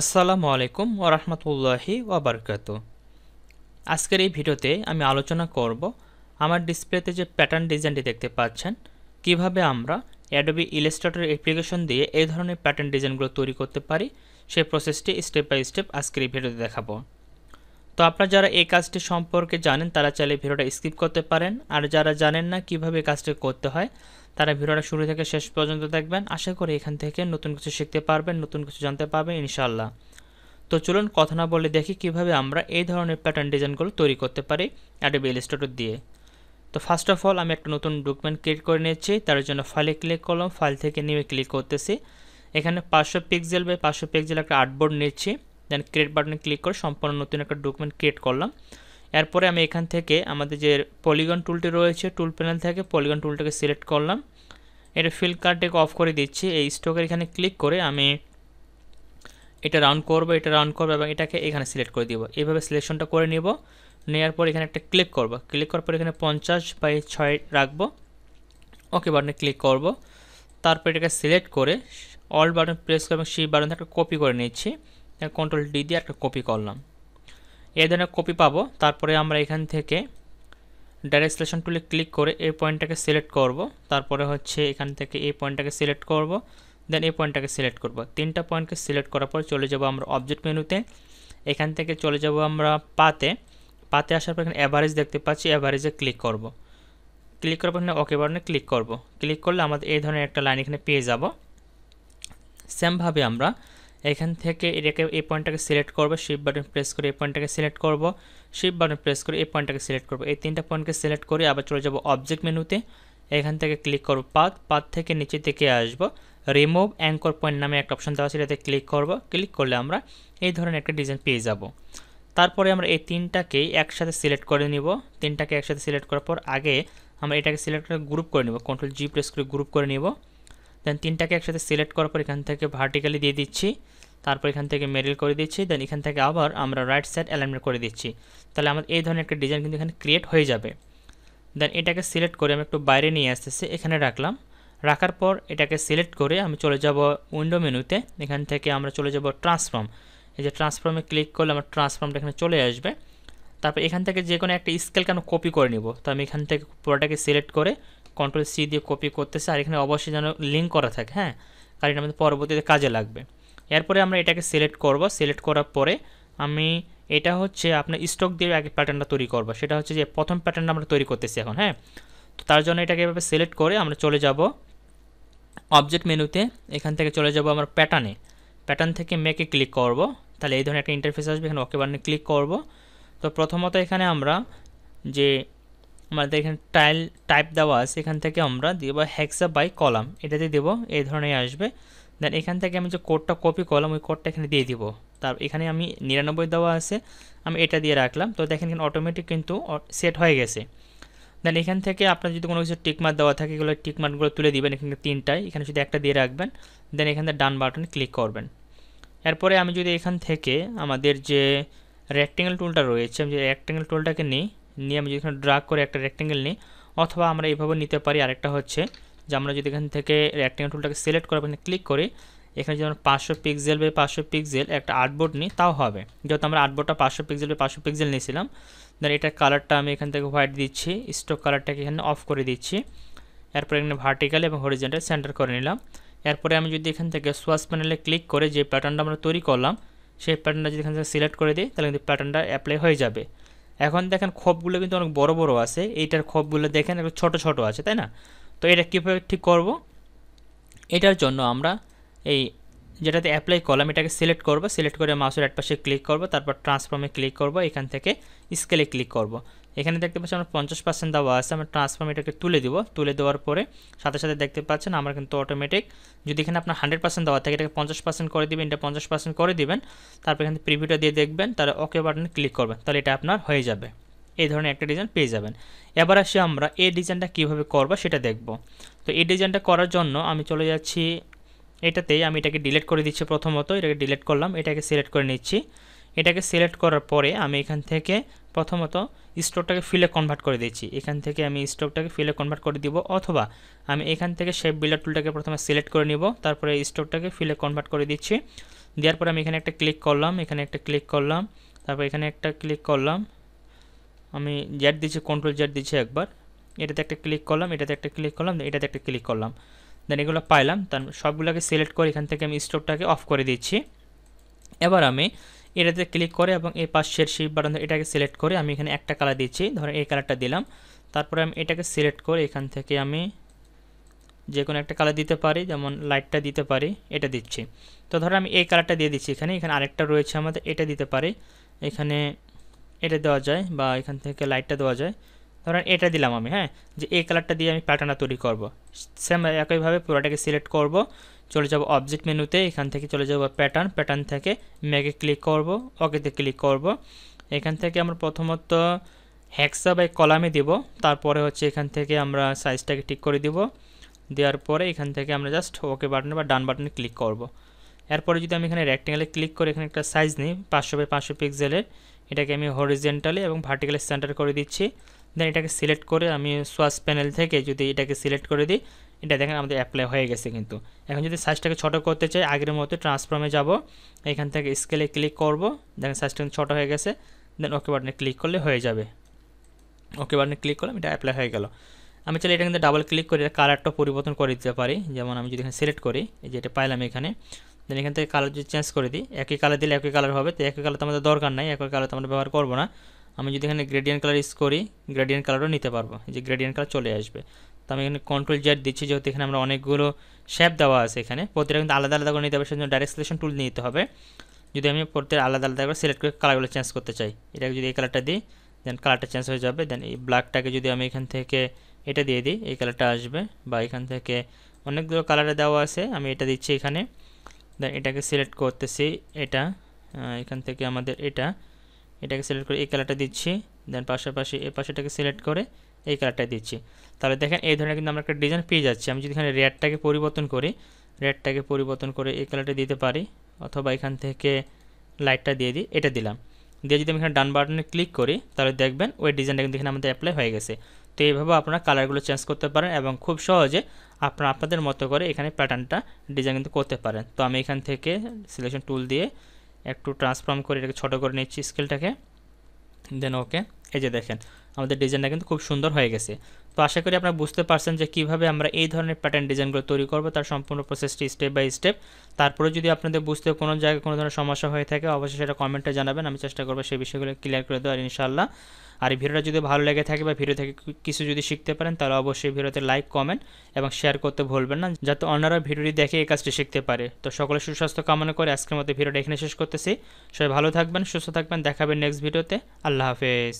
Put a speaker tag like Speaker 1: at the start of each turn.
Speaker 1: আসসালামু আলাইকুম ওয়া ওবরকাত আজকের এই ভিডিওতে আমি আলোচনা করব আমার ডিসপ্লেতে যে প্যাটার্ন ডিজাইনটি দেখতে পাচ্ছেন কিভাবে আমরা অ্যাডোবি ইলাস্ট্রেটর অ্যাপ্লিকেশন দিয়ে এই ধরনের প্যাটার্ন ডিজাইনগুলো তৈরি করতে পারি সেই প্রসেসটি স্টেপ বাই স্টেপ আজকের এই ভিডিওতে দেখাবো তো আপনারা যারা এই কাজটি সম্পর্কে জানেন তারা চাইলে ভিডিওটা স্কিপ করতে পারেন আর যারা জানেন না কিভাবে কাজটি করতে হয় তারা ভিডিওটা শুরু থেকে শেষ পর্যন্ত দেখবেন আশা করি এখান থেকে নতুন কিছু শিখতে পারবেন নতুন কিছু জানতে পারবেন ইনশাল্লাহ তো চলুন কথা না বলে দেখি কিভাবে আমরা এই ধরনের প্যাটার্ন ডিজাইনগুলো তৈরি করতে পারি অ্যাডোবি ইলাস্ট্রেটর দিয়ে তো ফার্স্ট অফ অল আমি একটা নতুন ডকুমেন্ট ক্রিয়েট করে নিয়েছি তার জন্য ফাইলে ক্লিক করলাম ফাইল থেকে নিয়ে ক্লিক করতেছি এখানে পাঁচশো পিক্সেল বাই পাঁচশো পিক্সেল একটা আর্টবোর্ড নিচ্ছি দেন ক্রিয়েট বাটনে ক্লিক করে সম্পূর্ণ নতুন একটা ডকুমেন্ট ক্রিয়েট করলাম এরপরে আমি এখান থেকে আমাদের যে পলিগন টুলটি রয়েছে টুল প্যানেল থেকে পলিগন টুলটাকে সিলেক্ট করলাম এটা ফিল কার্ডটাকে অফ করে দিচ্ছি এই স্টকের এখানে ক্লিক করে আমি এটা রাউন্ড করব এটা রাউন্ড করবো এবং এটাকে এখানে সিলেক্ট করে দিব এইভাবে সিলেকশনটা করে নেব নেওয়ার পর এখানে একটা ক্লিক করব ক্লিক করার পর এখানে পঞ্চাশ বাই ছয় রাখবো ওকে বাটনে ক্লিক করব তারপর এটাকে সিলেক্ট করে অল বাটন প্রেস করে এবং সেই বাটন একটা কপি করে নিচ্ছি কন্ট্রোল ডি দিয়ে একটা কপি করলাম এ ধরনের কপি পাবো তারপরে আমরা এখান থেকে ডাইরেক্ট সিলেকশন টুলে ক্লিক করে এই পয়েন্টটাকে সিলেক্ট করব তারপরে হচ্ছে এখান থেকে এই পয়েন্টটাকে সিলেক্ট করব দেন এই পয়েন্টটাকে সিলেক্ট করব তিনটা পয়েন্টকে সিলেক্ট করার পর চলে যাব আমরা অবজেক্ট মেনুতে এখান থেকে চলে যাব আমরা পাতে পাতে আসার পর এখানে অ্যাভারেজ দেখতে পাচ্ছি অ্যাভারেজে ক্লিক করব ক্লিক করার পর ওকে বাটনে ক্লিক করব ক্লিক করলে আমাদের এই ধরনের একটা লাইন এখানে পেয়ে যাব সেমভাবে আমরা এখান থেকে এটাকে এই পয়েন্টটাকে সিলেক্ট করবো শিপ বাটন প্রেস করে এই পয়েন্টটাকে সিলেক্ট করবো শিপ বাটন প্রেস করে এই পয়েন্টটাকে সিলেক্ট করব এই তিনটা পয়েন্টকে সিলেক্ট করে আবার চলে যাব অবজেক্ট মেনুতে এখান থেকে ক্লিক করবো পাত পাত থেকে নিচে থেকে আসবো রিমুভ অ্যাঙ্কর পয়েন্ট নামে একটা অপশন দেওয়া আছে ক্লিক করবো ক্লিক করলে আমরা এই ধরনের একটা ডিজাইন পেয়ে যাব তারপরে আমরা এই তিনটাকেই একসাথে সিলেক্ট করে নিব তিনটাকে একসাথে সিলেক্ট করার পর আগে আমরা এটাকে সিলেক্ট করে গ্রুপ করে নেব কন্ট্রোল জি প্রেস করে গ্রুপ করে নেব দেন তিনটাকে একসাথে সিলেক্ট করার পর এখান থেকে ভার্টিক্যালি দিয়ে দিচ্ছি তারপর এখান থেকে মেরিল করে দিচ্ছি দেন এখান থেকে আবার আমরা রাইট সাইড অ্যালাইনমেন্ট করে দিচ্ছি তাহলে আমাদের এই ধরনের একটা ডিজাইন কিন্তু এখানে ক্রিয়েট হয়ে যাবে দেন এটাকে সিলেক্ট করে আমি একটু বাইরে নিয়ে আসতেছি এখানে রাখলাম রাখার পর এটাকে সিলেক্ট করে আমি চলে যাব উইন্ডো মেনুতে এখান থেকে আমরা চলে যাব ট্রান্সফর্ম এই যে ট্রান্সফর্মে ক্লিক করলে আমার ট্রান্সফর্মটা এখানে চলে আসবে তারপর এখান থেকে যে কোনো একটা স্কেলকে আমি কপি করে নিব তো আমি এখান থেকে পুরোটাকে সিলেক্ট করে কন্ট্রোল সি দিয়ে কপি করতেছে আর এখানে অবশ্যই যেন লিঙ্ক করা থাকে হ্যাঁ কারণ এটা আমাদের পরবর্তীতে কাজে লাগবে এরপরে আমরা এটাকে সিলেক্ট করব সিলেক্ট করার পরে আমি এটা হচ্ছে আপনার স্টক দিয়ে আগে প্যাটার্নটা তৈরি করবো সেটা হচ্ছে যে প্রথম প্যাটার্নটা আমরা তৈরি করতেছি এখন হ্যাঁ তো তার জন্য এটাকে এভাবে সিলেক্ট করে আমরা চলে যাব অবজেক্ট মেনুতে এখান থেকে চলে যাব আমরা প্যাটার্নে প্যাটার্ন থেকে মেকে ক্লিক করব তাহলে এই ধরনের একটা ইন্টারফেস আসবে এখানে ওকে বাটনে ক্লিক করব তো প্রথমত এখানে আমরা যে আমাদের এখানে টাইল টাইপ দেওয়া আছে এখান থেকে আমরা দেবো হ্যাক্সা বাই কলাম এটাতে দেবো এই ধরনের আসবে দেন এখান থেকে আমি যে কোডটা কপি করলাম ওই কোডটা এখানে দিয়ে দিব তার এখানে আমি নিরানব্বই দেওয়া আছে আমি এটা দিয়ে রাখলাম তো দেখেন এখানে অটোমেটিক কিন্তু সেট হয়ে গেছে দেন এখান থেকে আপনার যদি কোনো কিছু টিকমার দেওয়া থাকে এগুলো টিকমার্কগুলো তুলে দিবেন এখানে তিনটায় এখানে শুধু একটা দিয়ে রাখবেন দেন এখান থেকে ডান বাটন ক্লিক করবেন এরপরে আমি যদি এখান থেকে আমাদের যে রেক্টেঙ্গেল টুলটা রয়েছে আমি যে রেক্টেঙ্গেল টুলটাকে নিই নিয়ে আমি যদি এখানে ড্রাগ করে একটা রেক্টেঙ্গেল নিই অথবা আমরা এইভাবে নিতে পারি আরেকটা হচ্ছে যে আমরা যদি এখান থেকে রেক্টেঙ্গেল টুলটাকে সিলেক্ট করে এখানে ক্লিক করি এখানে যদি আমরা পাঁচশো পিক্সেল বা পাঁচশো পিক্সেল একটা আর্টবোর্ড নিই তাও হবে যেহেতু আমরা আর্টবোর্ডটা পাঁচশো পিক্সেল বা পাঁচশো পিক্সেল নিয়েছিলাম দেন এটার কালারটা আমি এখান থেকে হোয়াইট দিচ্ছি স্টক কালারটাকে এখানে অফ করে দিচ্ছি এরপরে এখানে ভার্টিক্যাল এবং হরিজেন্টাল সেন্টার করে নিলাম এরপরে আমি যদি এখান থেকে সোয়াস প্যানেলে ক্লিক করে যে প্যাটার্নটা আমরা তৈরি করলাম সেই প্যাটার্নটা যদি এখান থেকে সিলেক্ট করে দিই তাহলে কিন্তু প্যাটার্নটা অ্যাপ্লাই হয়ে যাবে এখন দেখেন খোপগুলো কিন্তু অনেক বড় বড় আছে এইটার খোপগুলো দেখেন একটু ছোট ছোট আছে তাই না তো এটা কীভাবে ঠিক করব এটার জন্য আমরা এই যেটাতে অ্যাপ্লাই কলাম এটাকে সিলেক্ট করব সিলেক্ট করে মাউসের এক পাশে ক্লিক করব তারপর ট্রান্সফর্মে ক্লিক করব এখান থেকে স্কেলে ক্লিক করব এখানে দেখতে পাচ্ছি আমার পঞ্চাশ পার্সেন্ট দেওয়া আছে আমরা ট্রান্সফর্ম এটাকে তুলে দিব তুলে দেওয়ার পরে সাথে সাথে দেখতে পাচ্ছেন আমার কিন্তু অটোমেটিক যদি এখানে আপনার হান্ড্রেড পার্সেন্ট দেওয়া থাকে এটাকে পঞ্চাশ পার্সেন্ট করে দিবেন এটা পঞ্চাশ পার্সেন্ট করে দেবেন তারপর এখানে প্রিভিউটা দিয়ে দেখবেন তাহলে ওকে বাটনে ক্লিক করবেন তাহলে এটা আপনার হয়ে যাবে এই ধরনের একটা ডিজাইন পেয়ে যাবেন এবার আসি আমরা এই ডিজাইনটা কীভাবে করবো সেটা দেখব তো এই ডিজাইনটা করার জন্য আমি চলে যাচ্ছি এটাতেই আমি এটাকে ডিলেট করে দিচ্ছি প্রথমত এটাকে ডিলেট করলাম এটাকে সিলেক্ট করে নিচ্ছি এটাকে সিলেক্ট করার পরে আমি এখান থেকে প্রথমত স্টোভটাকে ফিলে কনভার্ট করে দিচ্ছি এখান থেকে আমি স্টোভটাকে ফিলে কনভার্ট করে দিব অথবা আমি এখান থেকে শেপ বিল্ডার টুলটাকে প্রথমে সিলেক্ট করে নিব তারপরে স্টোভটাকে ফিলে কনভার্ট করে দিচ্ছি দেওয়ার পরে আমি এখানে একটা ক্লিক করলাম এখানে একটা ক্লিক করলাম তারপর এখানে একটা ক্লিক করলাম আমি জ্যাট দিচ্ছি কন্ট্রোল জ্যাট দিচ্ছি একবার এটাতে একটা ক্লিক করলাম এটাতে একটা ক্লিক করলাম এটাতে একটা ক্লিক করলাম দেন এগুলো পাইলাম তার মানে সবগুলোকে সিলেক্ট করে এখান থেকে আমি স্টোভটাকে অফ করে দিচ্ছি এবার আমি এটাতে ক্লিক করে এবং এই পাশের শিপ বাটন এটাকে সিলেক্ট করে আমি এখানে একটা কালার দিচ্ছি ধরেন এই কালারটা দিলাম তারপরে আমি এটাকে সিলেক্ট করে এখান থেকে আমি যে কোনো একটা কালার দিতে পারি যেমন লাইটটা দিতে পারি এটা দিচ্ছি তো ধরো আমি এই কালারটা দিয়ে দিচ্ছি এখানে এখানে আরেকটা রয়েছে আমাদের এটা দিতে পারি এখানে এটা দেওয়া যায় বা এখান থেকে লাইটটা দেওয়া যায় ধরেন এটা দিলাম আমি হ্যাঁ যে এই কালারটা দিয়ে আমি প্যাটার্নটা তৈরি করব সেম একইভাবে পুরোটাকে সিলেক্ট করব চলে যাব অবজেক্ট মেনুতে এখান থেকে চলে যাব প্যাটার্ন প্যাটার্ন থেকে ম্যাগে ক্লিক করব ওকেতে ক্লিক করব এখান থেকে আমরা প্রথমত হ্যাক্সা বাই কলামে দেব তারপরে হচ্ছে এখান থেকে আমরা সাইজটাকে ঠিক করে দেব দেওয়ার পরে এখান থেকে আমরা জাস্ট ওকে বাটনে বা ডান বাটনে ক্লিক করব এরপরে যদি আমি এখানে রেক্টেঙ্গেলে ক্লিক করে এখানে একটা সাইজ নিই পাঁচশো বাই পাঁচশো পিক্সেলের এটাকে আমি হরিজেন্টালি এবং ভার্টিক্যালি সেন্টার করে দিচ্ছি দেন এটাকে সিলেক্ট করে আমি সোয়াস প্যানেল থেকে যদি এটাকে সিলেক্ট করে দিই এটা দেখেন আমাদের অ্যাপ্লাই হয়ে গেছে কিন্তু এখন যদি সাইজটাকে ছোটো করতে চাই আগের মতো ট্রান্সফর্মে যাব এখান থেকে স্কেলে ক্লিক করব দেখেন সাইজটা ছোটো হয়ে গেছে দেন ওকে বাটনে ক্লিক করলে হয়ে যাবে ওকে বাটনে ক্লিক করলাম এটা অ্যাপ্লাই হয়ে গেল আমি চাইলে এটা কিন্তু ডাবল ক্লিক করে কালারটা পরিবর্তন করে দিতে পারি যেমন আমি যদি এখানে সিলেক্ট করি এই যেটা পাইলাম এখানে দেন এখান থেকে কালার যদি চেঞ্জ করে দিই একই কালার দিলে একই কালার হবে তো একই কালার তো আমাদের দরকার নাই একই কালার তো আমরা ব্যবহার করবো না আমি যদি এখানে গ্রেডিয়েন্ট কালার ইউজ করি গ্রেডিয়েন্ট কালারও নিতে পারবো এই যে গ্রেডিয়েন্ট কালার চলে আসবে তো আমি এখানে কন্ট্রোল জেড দিচ্ছি যেহেতু এখানে আমরা অনেকগুলো শেপ দেওয়া আছে এখানে প্রতিটা কিন্তু আলাদা আলাদা করে নিতে হবে সেজন্য ডাইরেক্ট সিলেকশন টুল নিতে হবে যদি আমি প্রত্যেক আলাদা আলাদা করে সিলেক্ট করে কালারগুলো চেঞ্জ করতে চাই এটাকে যদি এই কালারটা দিই দেন কালারটা চেঞ্জ হয়ে যাবে দেন এই ব্ল্যাকটাকে যদি আমি এখান থেকে এটা দিয়ে দিই এই কালারটা আসবে বা এখান থেকে অনেকগুলো কালারে দেওয়া আছে আমি এটা দিচ্ছি এখানে দেন এটাকে সিলেক্ট করতেছি এটা এখান থেকে আমাদের এটা এটাকে সিলেক্ট করে এই কালারটা দিচ্ছি দেন পাশাপাশি এই পাশেটাকে সিলেক্ট করে এই কালারটা দিচ্ছি তাহলে দেখেন এই ধরনের কিন্তু আমরা একটা ডিজাইন পেয়ে যাচ্ছি আমি যদি এখানে রেডটাকে পরিবর্তন করি রেডটাকে পরিবর্তন করে এই কালারটা দিতে পারি অথবা এখান থেকে লাইটটা দিয়ে দিই এটা দিলাম দিয়ে যদি আমি এখানে ডান বাটনে ক্লিক করি তাহলে দেখবেন ওই ডিজাইনটা কিন্তু এখানে আমাদের অ্যাপ্লাই হয়ে গেছে তো এইভাবে আপনারা কালারগুলো চেঞ্জ করতে পারেন এবং খুব সহজে আপনারা আপনাদের মতো করে এখানে প্যাটার্নটা ডিজাইন কিন্তু করতে পারেন তো আমি এখান থেকে সিলেকশন টুল দিয়ে একটু ট্রান্সফর্ম করে এটাকে ছোটো করে নিচ্ছি স্কেলটাকে দেন ওকে এই যে দেখেন আমাদের ডিজাইনটা কিন্তু খুব সুন্দর হয়ে গেছে তো আশা করি আপনারা বুঝতে পারছেন যে কিভাবে আমরা এই ধরনের প্যাটার্ন ডিজাইনগুলো তৈরি করব তার সম্পূর্ণ প্রসেসটি স্টেপ বাই স্টেপ তারপরে যদি আপনাদের বুঝতে কোনো জায়গায় কোনো ধরনের সমস্যা হয়ে থাকে অবশ্যই সেটা কমেন্টে জানাবেন আমি চেষ্টা করবো সেই বিষয়গুলো ক্লিয়ার করে দেওয়ার ইনশাল্লাহ আর এই ভিডিওটা যদি ভালো লেগে থাকে বা ভিডিও থেকে কিছু যদি শিখতে পারেন তাহলে অবশ্যই ভিডিওতে লাইক কমেন্ট এবং শেয়ার করতে ভুলবেন না যাতে অন্যরা ভিডিওটি দেখে এই কাজটি শিখতে পারে তো সকলে সুস্বাস্থ্য কামনা করে আজকের মতো ভিডিওটা এখানে শেষ করতেছি সবাই ভালো থাকবেন সুস্থ থাকবেন দেখাবেন নেক্সট ভিডিওতে আল্লাহ হাফেজ